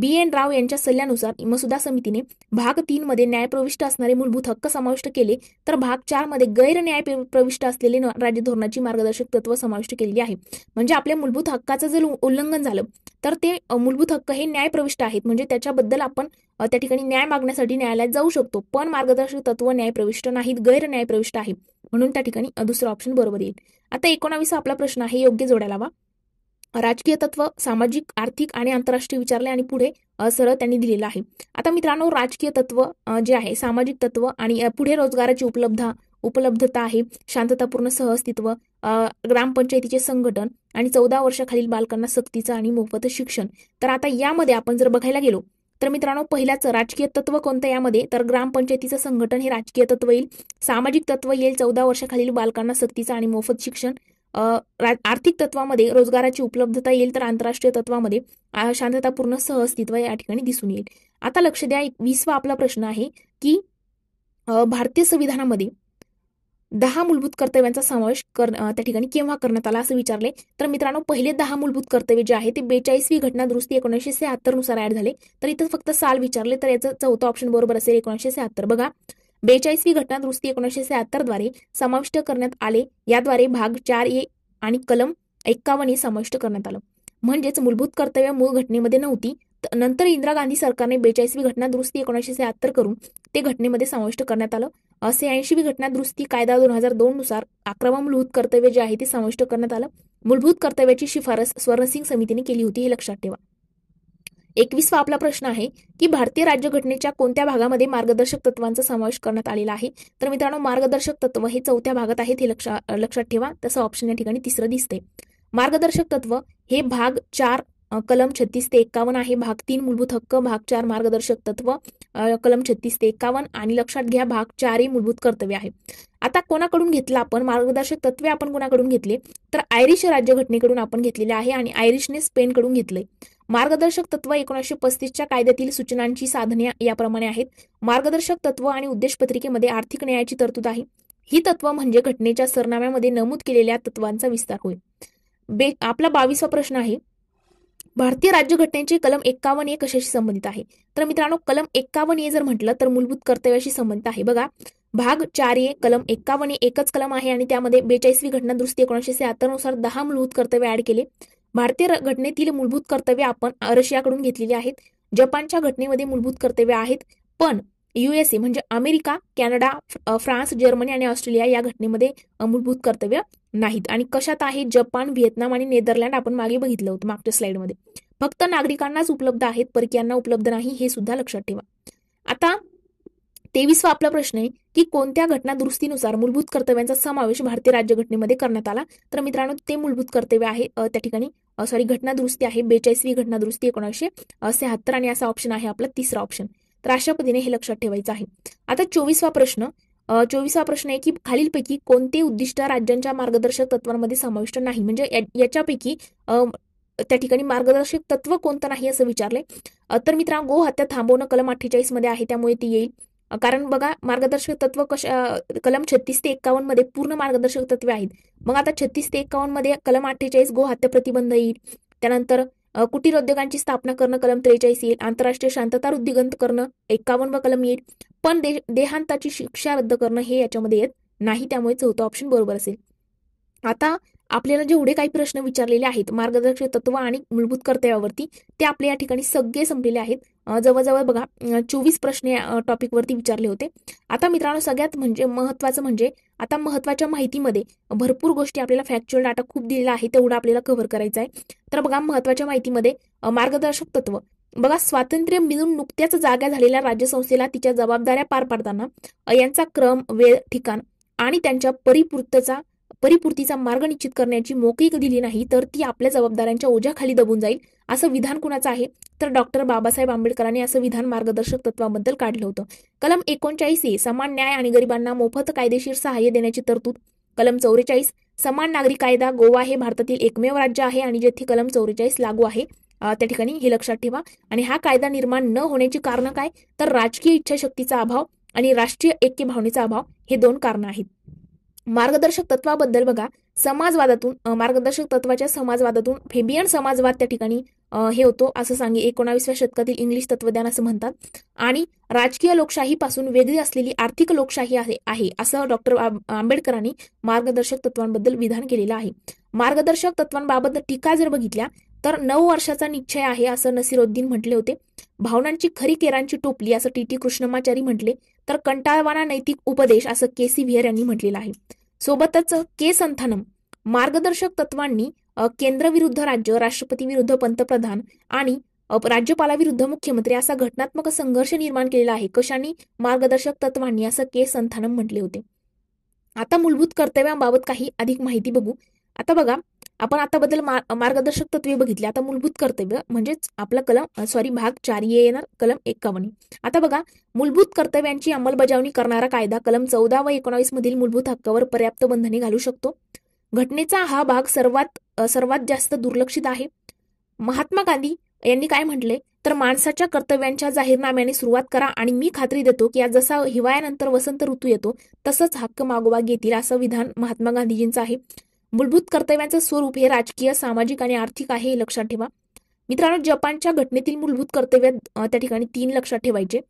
बी एन राव यांच्या सल्ल्यानुसार मसुदा समितीने भाग तीन मध्ये न्यायप्रविष्ट असणारे मूलभूत हक्क समाविष्ट केले तर भाग चार मध्ये गैर न्याय प्रविष्ट असलेले राज्य धोरणाची मार्गदर्शक तत्व समाविष्ट केलेली आहे म्हणजे आपल्या मूलभूत हक्काचं जर उल्लंघन झालं तर ते मूलभूत हक्क हे न्यायप्रविष्ट आहेत म्हणजे त्याच्याबद्दल आपण त्या ठिकाणी न्याय मागण्यासाठी न्यायालयात जाऊ शकतो पण मार्गदर्शक तत्व न्यायप्रविष्ट नाहीत गैर न्यायप्रविष्ट आहे म्हणून त्या ठिकाणी दुसरा ऑप्शन बरोबर येईल आता एकोणावीस आपला प्रश्न आहे योग्य जोड्या वा राजकीय तत्व सामाजिक आर्थिक आणि आंतरराष्ट्रीय विचारले आणि पुढे सरळ त्यांनी दिलेलं आहे आता मित्रांनो राजकीय तत्व जे आहे सामाजिक तत्व आणि पुढे रोजगाराची उपलब्ध उपलब्धता आहे शांततापूर्ण सहअस्तित्व ग्रामपंचायतीचे संघटन आणि चौदा वर्षाखालील बालकांना सक्तीचं आणि मोफत शिक्षण तर आता यामध्ये आपण जर बघायला गेलो तर मित्रांनो पहिल्याच राजकीय तत्व कोणतं यामध्ये तर ग्रामपंचायतीचं संघटन हे राजकीय तत्व येईल सामाजिक तत्व येईल चौदा वर्षाखालील बालकांना सक्तीचं आणि मोफत शिक्षण आर्थिक तत्वामध्ये रोजगाराची उपलब्धता येईल तर आंतरराष्ट्रीय तत्वामध्ये शांततापूर्ण सहअस्तित्व या ठिकाणी दिसून येईल आता लक्ष द्या एक विसवा आपला प्रश्न आहे की भारतीय संविधानामध्ये दहा मूलभूत कर्तव्यांचा समावेश कर त्या ठिकाणी केव्हा करण्यात आला असं विचारले तर मित्रांनो पहिले दहा मूलभूत कर्तव्य जे आहे ते बेचाळीसवी घटना दुरुस्ती एकोणीसशे शहात्तर नुसार ऍड झाले तर इथं फक्त साल विचारले तर याचं चौथा ऑप्शन बरोबर असेल एकोणीसशे शहात्तर बघा बेचाळीसवी घटना दुरुस्ती एकोणीसशे शहात्तर द्वारे समाविष्ट करण्यात आले याद्वारे भाग चार ए आणि कलम एक्कावन्न समाविष्ट करण्यात आलं म्हणजेच मूलभूत कर्तव्य मूळ घटनेमध्ये नव्हती नंतर इंदिरा गांधी सरकारने बेचाळीसवी घटना दुरुस्ती एकोणीसशे शहात्तर करून ते घटनेमध्ये समाविष्ट करण्यात आलं असे घटना घटनादुरुस्ती कायदा दोन हजार दोन नुसार आक्रमक मूलभूत कर्तव्य जे आहे ते समाविष्ट करण्यात आलं मूलभूत कर्तव्याची शिफारस स्वर्णसिंग समितीने केली होती हे लक्षात ठेवा एकवीसवा आपला प्रश्न आहे की भारतीय राज्यघटनेच्या कोणत्या भागामध्ये मार्गदर्शक तत्वांचा समावेश करण्यात आलेला आहे तर मित्रांनो मार्गदर्शक तत्व हे चौथ्या भागात आहेत हे लक्षात ठेवा तसं ऑप्शन या ठिकाणी तिसरं दिसते मार्गदर्शक तत्व हे भाग चार कलम छत्तीस ते एक्कावन्न आहे भाग तीन मूलभूत हक्क भाग चार मार्गदर्शक तत्व कलम छत्तीस ते एक्कावन्न आणि लक्षात घ्या भाग चारही मूलभूत कर्तव्य आहे आता कोणाकडून घेतला आपण मार्गदर्शक तत्वे आपण कोणाकडून घेतले तर आयरिश राज्यघटनेकडून आपण घेतलेले आहे आणि आयरिशने स्पेनकडून घेतले मार्गदर्शक तत्व एकोणीसशे पस्तीसच्या कायद्यातील सूचनांची साधने याप्रमाणे आहेत मार्गदर्शक तत्व आणि उद्देशपत्रिकेमध्ये आर्थिक न्यायाची तरतूद आहे ही तत्व म्हणजे घटनेच्या सरनाम्यामध्ये नमूद केलेल्या तत्वांचा विस्तार होय बे आपला बावीसवा प्रश्न आहे भारतीय राज्यघटनेचे कलम एक्कावन्न ए कशाशी संबंधित आहे तर मित्रांनो कलम एक्कावन्न ए जर म्हटलं तर मूलभूत कर्तव्याशी संबंधित आहे बघा भाग चार ए कलम एक्कावन्न एकच कलम आहे आणि त्यामध्ये बेचाळीसवी घटना दुरुस्ती एकोणीशे शहात्तर नुसार दहा मूलभूत कर्तव्य ऍड केले भारतीय घटनेतील मूलभूत कर्तव्य आपण रशियाकडून घेतलेली आहेत जपानच्या घटनेमध्ये मूलभूत कर्तव्य आहेत पण युएसए म्हणजे अमेरिका कॅनडा फ्रान्स जर्मनी आणि ऑस्ट्रेलिया या घटनेमध्ये मूलभूत कर्तव्य नाहीत आणि कशात आहे जपान व्हिएतनाम आणि नेदरलँड आपण मागे बघितलं होतं मागच्या स्लाइडमध्ये फक्त नागरिकांनाच उपलब्ध आहेत परकीयांना उपलब्ध नाही हे सुद्धा लक्षात ठेवा आता तेवीसवा आपला प्रश्न आहे की कोणत्या घटना दुरुस्तीनुसार मूलभूत कर्तव्यांचा समावेश भारतीय राज्यघटनेमध्ये करण्यात आला तर मित्रांनो ते मूलभूत कर्तव्य आहे त्या ठिकाणी सॉरी घटनादुरुस्ती आहे बेचाळीसवी घटना दुरुस्ती एकोणीसशे शहात्तर आणि असा ऑप्शन आहे आपला तिसरा ऑप्शन तर अशा पद्धतीने हे लक्षात ठेवायचं आहे आता चोवीसवा प्रश्न चोवीसवा प्रश्न आहे की खालीलपैकी कोणते उद्दिष्ट राज्यांच्या मार्गदर्शक तत्वांमध्ये समाविष्ट नाही म्हणजे याच्यापैकी त्या ठिकाणी मार्गदर्शक तत्व कोणतं नाही असं विचारलंय तर मित्रांनो गो हत्या थांबवणं कलम अठ्ठेचाळीस मध्ये आहे त्यामुळे ती येईल कारण बघा मार्गदर्शक तत्व कशा कलम छत्तीस ते एक्कावन्न मध्ये पूर्ण मार्गदर्शक तत्वे आहेत मग आता छत्तीस ते एक्कावन्न मध्ये कलम अठ्ठेचाळीस गो प्रतिबंध येईल त्यानंतर कुटीर उद्योगांची स्थापना करणं कलम त्रेचाळीस येईल आंतरराष्ट्रीय शांतता रुद्धिगंत करणं व कलम येईल पण देहांताची शिक्षा रद्द करणं हे याच्यामध्ये येत नाही त्यामुळे चौथा ऑप्शन बरोबर असेल आता आपल्याला जेवढे काही प्रश्न विचारलेले आहेत मार्गदर्शक तत्व आणि मूलभूत कर्तव्यावरती ते आपल्या या ठिकाणी सगळे संपलेले आहेत जवळजवळ बघा चोवीस प्रश्न टॉपिक टॉपिकवरती विचारले होते आता मित्रांनो सगळ्यात म्हणजे महत्वाचं म्हणजे आता महत्त्वाच्या माहितीमध्ये भरपूर गोष्टी आपल्याला फॅक्च्युअल डाटा खूप दिलेला आहे तेवढा आपल्याला कव्हर करायचा आहे तर बघा महत्वाच्या माहितीमध्ये मार्गदर्शक तत्व बघा स्वातंत्र्य मिळून नुकत्याच जागा झालेल्या राज्यसंस्थेला तिच्या जबाबदाऱ्या पार पाडताना यांचा क्रम वेळ ठिकाण आणि त्यांच्या परिपूर्तचा परिपूर्तीचा मार्ग निश्चित करण्याची मोकळी दिली नाही तर ती आपल्या जबाबदाऱ्यांच्या ओझ्याखाली दबून जाईल असं विधान कुणाचं आहे तर डॉक्टर बाबासाहेब आंबेडकरांनी असं विधान मार्गदर्शक तत्वाबद्दल काढलं होतं कलम एकोणचाळीस ए समान न्याय आणि गरिबांना मोफत कायदेशीर सहाय्य देण्याची तरतूद कलम चौवेचाळीस समान नागरिक कायदा गोवा हे भारतातील एकमेव राज्य आहे आणि जेथे कलम चौवेचाळीस लागू आहे त्या ठिकाणी हे लक्षात ठेवा आणि हा कायदा निर्माण न होण्याची कारण काय तर राजकीय इच्छाशक्तीचा अभाव आणि राष्ट्रीय ऐक्य भावनेचा अभाव हे दोन कारणं आहेत मार्गदर्शक तत्वाबद्दल बघा समाजवादातून मार्गदर्शक तत्वाच्या समाजवादातून फेबियन समाजवाद त्या ठिकाणी हे होतो असं सांगे एकोणावीसव्या शतकातील इंग्लिश तत्वज्ञान असं म्हणतात आणि राजकीय लोकशाहीपासून वेगळी असलेली आर्थिक लोकशाही आहे असं डॉक्टर आंबेडकरांनी मार्गदर्शक तत्वांबद्दल विधान केलेलं आहे मार्गदर्शक तत्वांबाबत टीका जर बघितल्या तर नऊ वर्षाचा निश्चय आहे असं नसिरुद्दीन म्हटले होते भावनांची खरी केरांची टोपली असं टी टी कृष्णमाचारी म्हटले तर कंटाळवाना नैतिक उपदेश असं के सी व्हिअर यांनी म्हटलेलं आहे सोबतच के संथानम मार्गदर्शक तत्वांनी केंद्रविरुद्ध राज्य राष्ट्रपती विरुद्ध पंतप्रधान आणि राज्यपालाविरुद्ध मुख्यमंत्री असा घटनात्मक संघर्ष निर्माण केलेला आहे कशाने मार्गदर्शक तत्वांनी असं के संथानम म्हटले होते आता मूलभूत कर्तव्यांबाबत काही अधिक माहिती बघू आता बघा आपण आता बद्दल मार्गदर्शक तत्वे बघितली आता मूलभूत कर्तव्य म्हणजेच आपला कलम सॉरी भाग चार येणार कलम एक्कावन्न आता बघा मूलभूत कर्तव्यांची अंमलबजावणी करणारा कायदा कलम चौदा व एकोणावीस मधील मूलभूत हक्कावर पर्याप्त बंधने घालू शकतो घटनेचा हा भाग सर्वात सर्वात जास्त दुर्लक्षित आहे महात्मा गांधी यांनी काय म्हटले तर माणसाच्या कर्तव्यांच्या जाहीरनाम्याने सुरुवात करा आणि मी खात्री देतो की जसा हिवाळ्यानंतर वसंत ऋतू येतो तसंच हक्क मागोवा घेतील असं विधान महात्मा गांधीजींचं आहे मूलभूत कर्तव्यांचं स्वरूप हे राजकीय सामाजिक आणि आर्थिक आहे हे लक्षात ठेवा मित्रांनो जपानच्या घटनेतील मूलभूत कर्तव्य त्या ठिकाणी तीन लक्षात ठेवायचे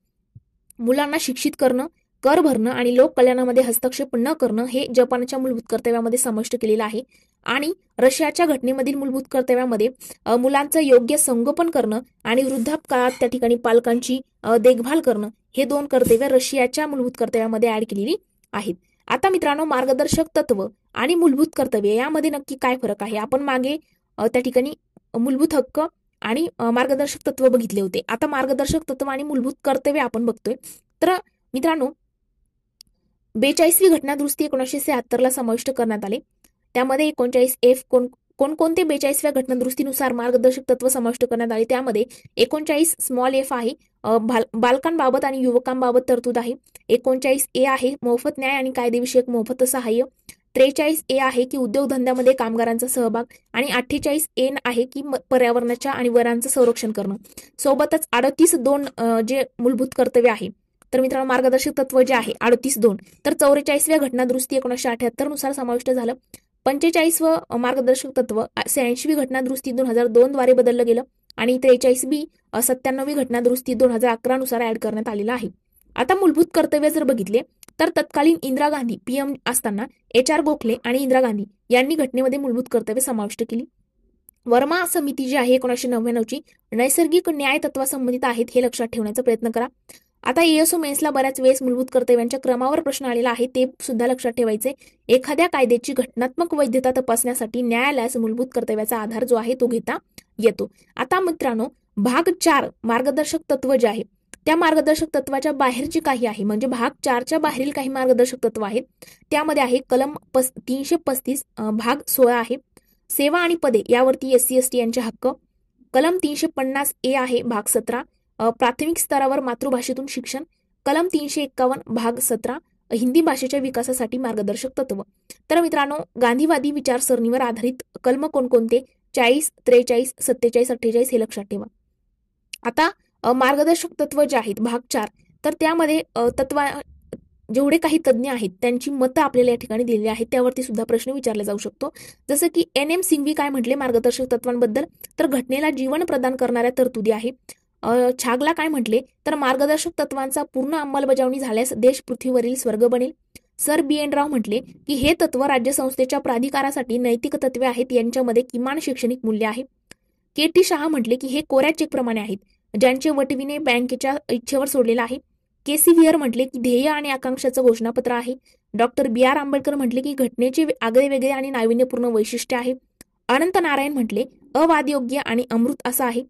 मुलांना शिक्षित करणं कर भरणं आणि लोककल्याणामध्ये हस्तक्षेप न करणं हे जपानच्या मूलभूत कर्तव्यामध्ये समाविष्ट केलेलं आहे आणि रशियाच्या घटनेमधील मूलभूत कर्तव्यामध्ये मुलांचं योग्य संगोपन करणं आणि वृद्धापकाळात त्या ठिकाणी पालकांची देखभाल करणं हे दोन कर्तव्य रशियाच्या मूलभूत कर्तव्यामध्ये ऍड केलेली आहेत आता मित्रांनो मार्गदर्शक तत्व आणि मूलभूत कर्तव्य यामध्ये नक्की काय फरक आहे आपण मागे त्या ठिकाणी मूलभूत हक्क आणि मार्गदर्शक तत्व बघितले होते आता मार्गदर्शक तत्व आणि मूलभूत कर्तव्य आपण बघतोय तर मित्रांनो बेचाळीसवी घटनादुरुस्ती एकोणीसशे ला समाविष्ट करण्यात आले त्यामध्ये एकोणचाळीस एफ कोण कोणकोणते बेचाळीसव्या घटनादुरुस्तीनुसार मार्गदर्शक तत्व समाविष्ट करण्यात आले त्यामध्ये एकोणचाळीस स्मॉल एफ आहे बालकांबाबत आणि युवकांबाबत तरतूद आहे एकोणचाळीस ए आहे मोफत न्याय आणि कायदेविषयक मोफत सहाय्य त्रेचाळीस ए आहे की उद्योगधंद्यामध्ये कामगारांचा सहभाग आणि अठ्ठेचाळीस एन आहे की पर्यावरणाच्या आणि वरांचं संरक्षण करणं सोबतच अडतीस दोन जे मूलभूत कर्तव्य आहे तर मित्रांनो मार्गदर्शक तत्व जे आहे अडतीस दोन तर चौवेचाळीसव्या घटना दुरुस्ती एकोणीसशे अठ्याहत्तर नुसार समाविष्ट झालं पंचेचाळीस व मार्गदर्शक तत्व शहाऐंशी घटना दुरुस्ती दोन हजार दोन द्वारे बदललं गेलं आणि त्रेचाळीस बी सत्त्याण्णवी घटना दुरुस्ती दोन हजार अकरा नुसार ऍड करण्यात आलेला आहे आता मूलभूत कर्तव्य जर बघितले तर तत्कालीन इंदिरा गांधी पीएम असताना एच आर गोखले आणि इंदिरा गांधी यांनी घटनेमध्ये मूलभूत कर्तव्य समाविष्ट केली वर्मा समिती जी आहे एकोणीसशे नव्याण्णवची नैसर्गिक न्याय तत्वासंबंधित आहेत हे लक्षात ठेवण्याचा प्रयत्न करा आता येसो मेन्सला बऱ्याच वेळेस मूलभूत कर्तव्यांच्या क्रमावर प्रश्न आलेला आहे ते सुद्धा लक्षात ठेवायचे एखाद्या कायद्याची घटनात्मक वैधता तपासण्यासाठी न्यायालयास मूलभूत कर्तव्याचा आधार जो आहे तो घेता येतो आता मित्रांनो भाग चार मार्गदर्शक तत्व जे आहे त्या मार्गदर्शक तत्वाच्या बाहेरची काही आहे म्हणजे भाग चारच्या बाहेरील काही मार्गदर्शक तत्व आहेत त्यामध्ये आहे कलम पस तीनशे पस्तीस भाग सोळा आहे सेवा आणि पदे यावरती एस सी एस टी यांचे हक्क कलम तीनशे पन्नास ए आहे भाग सतरा प्राथमिक स्तरावर मातृभाषेतून शिक्षण कलम तीनशे एक्कावन्न भाग सतरा हिंदी भाषेच्या विकासासाठी मार्गदर्शक तत्व तर मित्रांनो गांधीवादी विचारसरणीवर आधारित कलम कोणकोणते चाळीस त्रेचाळीस सत्तेचाळीस अठ्ठेचाळीस हे लक्षात ठेवा आता मार्गदर्शक तत्व जे आहेत भाग चार तर त्यामध्ये तत्व जेवढे काही तज्ज्ञ आहेत त्यांची मतं आपल्याला या ठिकाणी दिलेली आहेत त्यावरती सुद्धा प्रश्न विचारला जाऊ शकतो जसं की एन एम सिंघवी काय म्हटले मार्गदर्शक तत्वांबद्दल तर घटनेला जीवन प्रदान करणाऱ्या तरतुदी आहे छागला काय म्हटले तर मार्गदर्शक तत्वांचा पूर्ण अंमलबजावणी झाल्यास देश पृथ्वीवरील स्वर्ग बनेल सर बी एन राव म्हटले की हे तत्व राज्य संस्थेच्या प्राधिकारासाठी नैतिक तत्वे आहेत यांच्यामध्ये किमान शैक्षणिक मूल्य आहे के टी शहा म्हटले की हे कोऱ्या चेकप्रमाणे आहेत ज्यांचे वटविने बँकेच्या इच्छेवर सोडलेला आहे के सी व्हिअर म्हटले की ध्येय आणि आकांक्षाचं घोषणापत्र आहे डॉक्टर बी आर आंबेडकर म्हटले की घटनेचे आगळे वेगळे आणि नाविन्यपूर्ण वैशिष्ट्य आहे अनंत नारायण म्हटले अवादयोग्य आणि अमृत असं आहे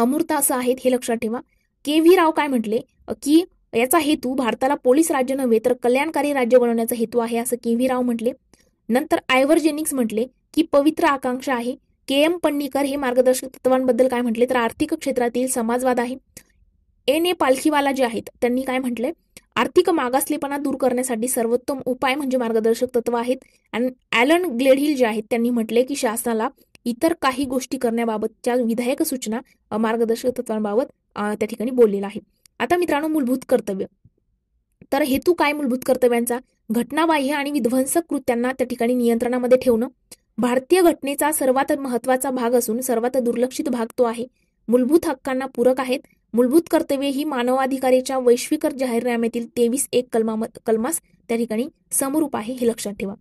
अमूर्त असं आहेत हे लक्षात ठेवा के व्ही राव काय म्हटले की याचा हेतू भारताला पोलीस राज्य नव्हे तर कल्याणकारी राज्य बनवण्याचा हेतू आहे असं के व्ही राव म्हटले नंतर आयव्हर जेनिक्स म्हटले की पवित्र आकांक्षा आहे के एम पन्नीकर हे मार्गदर्शक तत्वांबद्दल काय म्हटले तर आर्थिक क्षेत्रातील समाजवाद आहे एन ए पालखीवाला जे आहेत त्यांनी काय म्हटले आर्थिक मागासलेपणा दूर करण्यासाठी सर्वोत्तम उपाय म्हणजे मार्गदर्शक तत्व आहेत अँड ॲलन ग्लेडहिल जे आहेत त्यांनी म्हटले की शासनाला इतर काही गोष्टी करण्याबाबतच्या विधायक सूचना मार्गदर्शक तत्वांबाबत त्या ठिकाणी बोललेलं आहे आता मित्रांनो मूलभूत कर्तव्य तर हेतू काय मूलभूत कर्तव्यांचा घटनाबाह्य आणि विध्वंसक कृत्यांना त्या ठिकाणी नियंत्रणामध्ये ठेवणं भारतीय घटनेचा सर्वात महत्वाचा भाग असून सर्वात दुर्लक्षित भाग तो आहे मूलभूत हक्कांना पूरक आहेत मूलभूत कर्तव्ये ही मानवाधिकारीच्या वैश्विक जाहीरनाम्यातील तेवीस एक कलमा कलमास त्या ठिकाणी समरूप आहे हे लक्षात ठेवा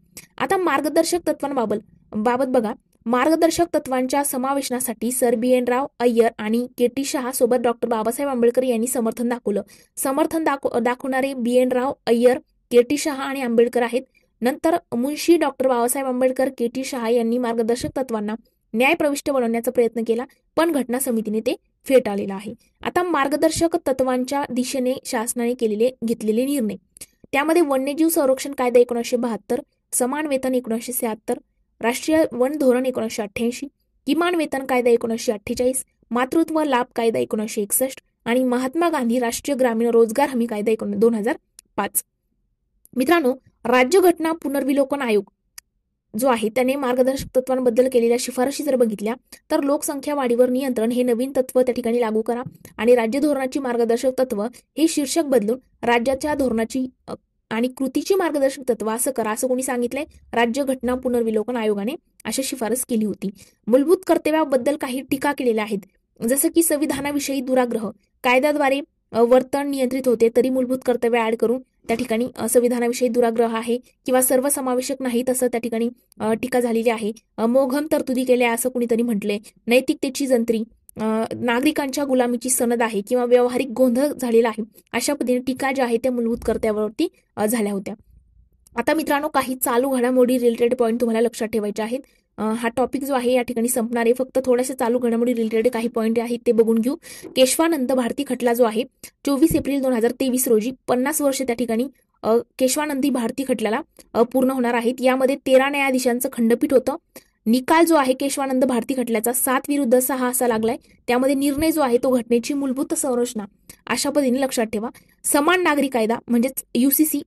आता मार्गदर्शक तत्वांबाबत बाबत बघा मार्गदर्शक तत्वांच्या समावेशनासाठी sir B N Rau Ayyar आणि के टी शहा सोबत डॉक्टर बाबासाहेब आंबेडकर यांनी समर्थन दाखवलं समर्थन दाखव दाखवणारे B N Rau Ayyar K T Shah आणि आंबेडकर आहेत नंतर Munshi doctor Babasaheb Ambedkar K T Shah यांनी मार्गदर्शक तत्वांना न्यायप्रविष्ट बनवण्याचा प्रयत्न केला पण घटना समितीने ते फेटाळलेलं आहे आता मार्गदर्शक तत्वांच्या दिशेने शासनाने केलेले घेतलेले निर्णय त्यामध्ये वन्यजीव संरक्षण कायदा एकोणीसशे बहात्तर समान वेतन एकोणीसशे शहात्तर राष्ट्रीय वन धोरण एकोणीसशे अठ्ठ्याऐंशी किमान वेतन कायदा एकोणीसशे अठ्ठेचाळीस मातृत्व लाभ कायदा एकोणीसशे एकसष्ट आणि महात्मा गांधी राष्ट्रीय ग्रामीण रोजगार हमी कायदा एकोण दोन हजार पाच मित्रांनो राज्यघटना पुनर्विलोकन आयोग जो आहे त्याने मार्गदर्शक तत्वांबद्दल केलेल्या शिफारशी जर बघितल्या तर लोकसंख्या वाढीवर नियंत्रण हे नवीन तत्व त्या ठिकाणी लागू करा आणि राज्य धोरणाची मार्गदर्शक तत्व हे शीर्षक बदलून राज्याच्या धोरणाची आणि कृतीची मार्गदर्शक तत्व असं करा असं कोणी सांगितलंय राज्य घटना पुनर्विलोकन आयोगाने अशी शिफारस केली होती मूलभूत कर्तव्याबद्दल काही टीका केलेल्या आहेत जसं की संविधानाविषयी दुराग्रह कायद्याद्वारे वर्तन नियंत्रित होते तरी मूलभूत कर्तव्य ऍड करून त्या ठिकाणी संविधानाविषयी दुराग्रह आहे किंवा सर्वसमावेशक नाही तसं त्या ठिकाणी टीका झालेली आहे मोघम तरतुदी केल्या असं कुणीतरी म्हटलंय नैतिकतेची जंत्री नागरिकांच्या गुलामीची सनद आहे किंवा व्यावहारिक गोंधळ झालेला आहे अशा पद्धतीने टीका ज्या आहेत त्या मूलभूत कर्त्यावरती झाल्या होत्या आता मित्रांनो काही चालू घडामोडी रिलेटेड पॉईंट तुम्हाला लक्षात ठेवायचे आहेत हा टॉपिक जो आहे या ठिकाणी संपणार आहे फक्त थोड्याशा चालू घडामोडी रिलेटेड काही पॉईंट आहेत ते बघून घेऊ केशवानंद भारती खटला जो आहे चोवीस एप्रिल दोन हजार तेवीस रोजी पन्नास वर्ष त्या ठिकाणी केशवानंदी भारती खटल्याला पूर्ण होणार आहेत यामध्ये तेरा न्यायाधीशांचं खंडपीठ होतं निकाल जो आहे केशवानंद भारती खटल्याचा सात विरुद्ध सहा असा लागलाय त्यामध्ये निर्णय जो आहे तो घटनेची मूलभूत संरचना अशा पद्धतीने लक्षात ठेवा समान नागरी कायदा म्हणजेच युसीसी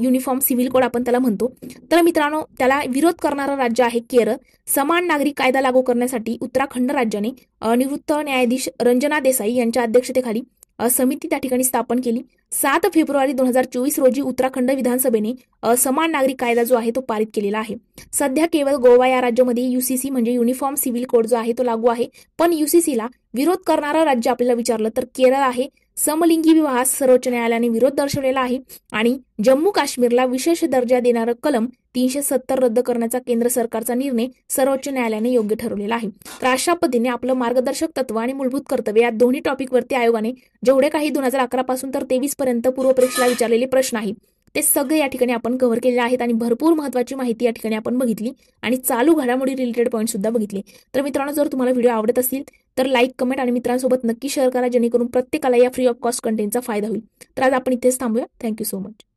युनिफॉर्म सिव्हिल कोड आपण त्याला म्हणतो तर मित्रांनो त्याला विरोध करणारं राज्य आहे केरळ समान नागरी कायदा लागू करण्यासाठी उत्तराखंड राज्याने निवृत्त न्यायाधीश रंजना देसाई यांच्या अध्यक्षतेखाली समिती त्या ठिकाणी स्थापन केली सात फेब्रुवारी दोन हजार चोवीस रोजी उत्तराखंड विधानसभेने समान नागरिक कायदा जो आहे तो पारित केलेला आहे सध्या केवळ गोवा या राज्यामध्ये युसीसी म्हणजे युनिफॉर्म सिव्हिल कोड जो आहे तो लागू आहे पण ला विरोध करणारं राज्य आपल्याला विचारलं तर केरळ आहे समलिंगी विवाह सर्वोच्च न्यायालयाने विरोध दर्शवलेला आहे आणि जम्मू काश्मीरला विशेष दर्जा देणारं कलम तीनशे सत्तर रद्द करण्याचा केंद्र सरकारचा निर्णय सर्वोच्च न्यायालयाने योग्य ठरवलेला आहे तर अशा पद्धतीने आपलं मार्गदर्शक तत्व आणि मूलभूत कर्तव्य या दोन्ही टॉपिकवरती आयोगाने जेवढे काही दोन हजार अकरा पासून तर तेवीस पर्यंत पूर्वपरीक्षेला विचारलेले प्रश्न आहेत ते सगळे या ठिकाणी आपण कव्हर केलेले आहेत आणि भरपूर महत्त्वाची माहिती या ठिकाणी आपण बघितली आणि चालू घडामोडी रिलेटेड सुद्धा बघितले तर मित्रांनो जर तुम्हाला व्हिडिओ आवडत असतील तर लाईक कमेंट आणि मित्रांसोबत नक्की शेअर करा जेणेकरून प्रत्येकाला या फ्री ऑफ कॉस्ट कंटेंटचा फायदा होईल तर आज आपण इथेच थांबूया थँक्यू सो मच